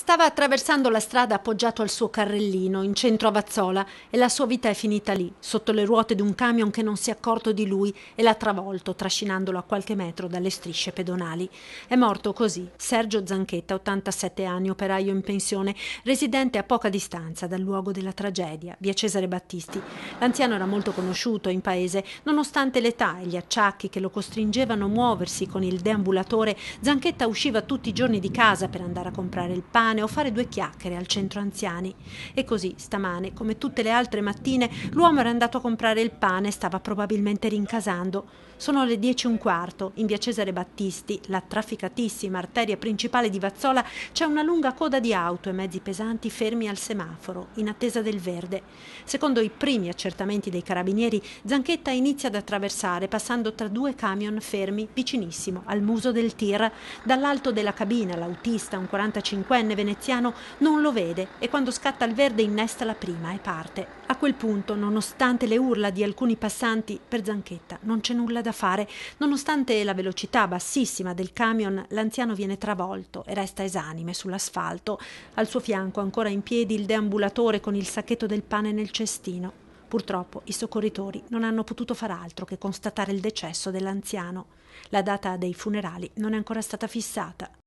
Stava attraversando la strada appoggiato al suo carrellino in centro a Vazzola e la sua vita è finita lì, sotto le ruote di un camion che non si è accorto di lui e l'ha travolto, trascinandolo a qualche metro dalle strisce pedonali. È morto così Sergio Zanchetta, 87 anni, operaio in pensione, residente a poca distanza dal luogo della tragedia, via Cesare Battisti. L'anziano era molto conosciuto in paese, nonostante l'età e gli acciacchi che lo costringevano a muoversi con il deambulatore, Zanchetta usciva tutti i giorni di casa per andare a comprare il pane settimane o fare due chiacchiere al centro anziani. E così, stamane, come tutte le altre mattine, l'uomo era andato a comprare il pane e stava probabilmente rincasando. Sono le 10 e un quarto, in via Cesare Battisti, la trafficatissima arteria principale di Vazzola, c'è una lunga coda di auto e mezzi pesanti fermi al semaforo, in attesa del verde. Secondo i primi accertamenti dei carabinieri, Zanchetta inizia ad attraversare passando tra due camion fermi vicinissimo al muso del tir. Dall'alto della cabina l'autista, un 45enne, veneziano non lo vede e quando scatta il verde innesta la prima e parte. A quel punto, nonostante le urla di alcuni passanti, per Zanchetta non c'è nulla da fare. Nonostante la velocità bassissima del camion, l'anziano viene travolto e resta esanime sull'asfalto. Al suo fianco, ancora in piedi, il deambulatore con il sacchetto del pane nel cestino. Purtroppo i soccorritori non hanno potuto far altro che constatare il decesso dell'anziano. La data dei funerali non è ancora stata fissata.